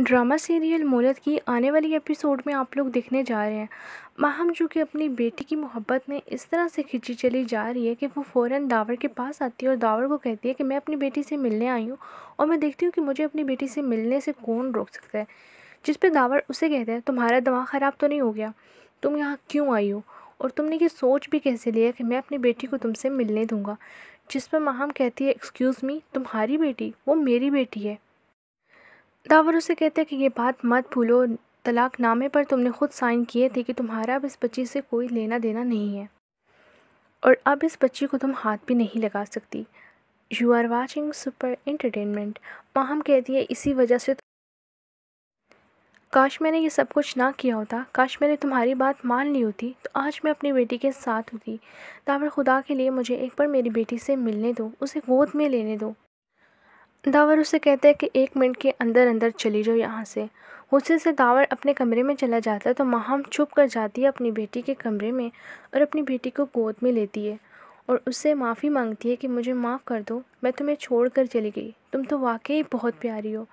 drama serial मोलत की आने वाली एपिसोड में आप लोग देखने जा रहे हैं माहम जो कि अपनी बेटी की मोहब्बत में इस तरह से खिंची चली जा रही है कि वो फ़ौरन दावर के पास आती है और दावर को कहती है कि मैं अपनी बेटी से मिलने आई हूँ और मैं देखती हूँ कि मुझे अपनी बेटी से मिलने से कौन रोक सकता है जिस पर दावर उसे कहता है तुम्हारा दिमाग ख़राब तो नहीं हो गया तुम यहाँ क्यों आई हो और तुमने ये सोच भी कैसे लिया कि मैं अपनी बेटी को तुमसे मिलने दूँगा जिस पर माहम कहती है एक्सक्यूज़ मी तुम्हारी बेटी वो मेरी बेटी है दावर उसे कहते हैं कि ये बात मत भूलो तलाक नामे पर तुमने ख़ुद साइन किए थे कि तुम्हारा अब इस बच्ची से कोई लेना देना नहीं है और अब इस बच्ची को तुम हाथ भी नहीं लगा सकती you are watching super entertainment Maham कहती है इसी वजह से तो- काश मैंने ये सब कुछ ना किया होता काश मैंने तुम्हारी बात मान ली होती तो आज मैं अपनी बेटी के साथ होती दावर खुदा के लिए मुझे एक बार मेरी बेटी से मिलने दो उसे गोद में लेने दो दावर उसे कहता है कि एक मिनट के अंदर अंदर चली जाओ यहाँ से उससे से दावर अपने कमरे में चला जाता है तो माहम छुप कर जाती है अपनी बेटी के कमरे में और अपनी बेटी को गोद में लेती है और उससे माफ़ी मांगती है कि मुझे माफ़ कर दो मैं तुम्हें छोड़ कर चली गई तुम तो वाकई बहुत प्यारी हो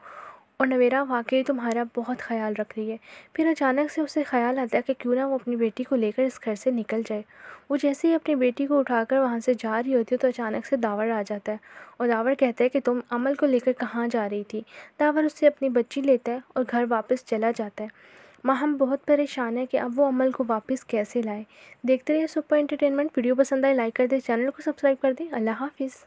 और नवेरा वाकई तुम्हारा बहुत ख्याल रख रही है फिर अचानक से उसे ख्याल आता है कि क्यों ना वो अपनी बेटी को लेकर इस घर से निकल जाए वो जैसे ही अपनी बेटी को उठाकर वहाँ से जा रही होती है तो अचानक से दावर आ जाता है और दावर कहता है कि तुम अमल को लेकर कहाँ जा रही थी दावर उससे अपनी बच्ची लेता है और घर वापस चला जाता है माहम बहुत परेशान है कि अब वो अमल को वापस कैसे लाए देखते रहिए सुपर एंटरटेनमेंट वीडियो पसंद आए लाइक कर दें चैनल को सब्सक्राइब कर दें अल्लाह हाफिज़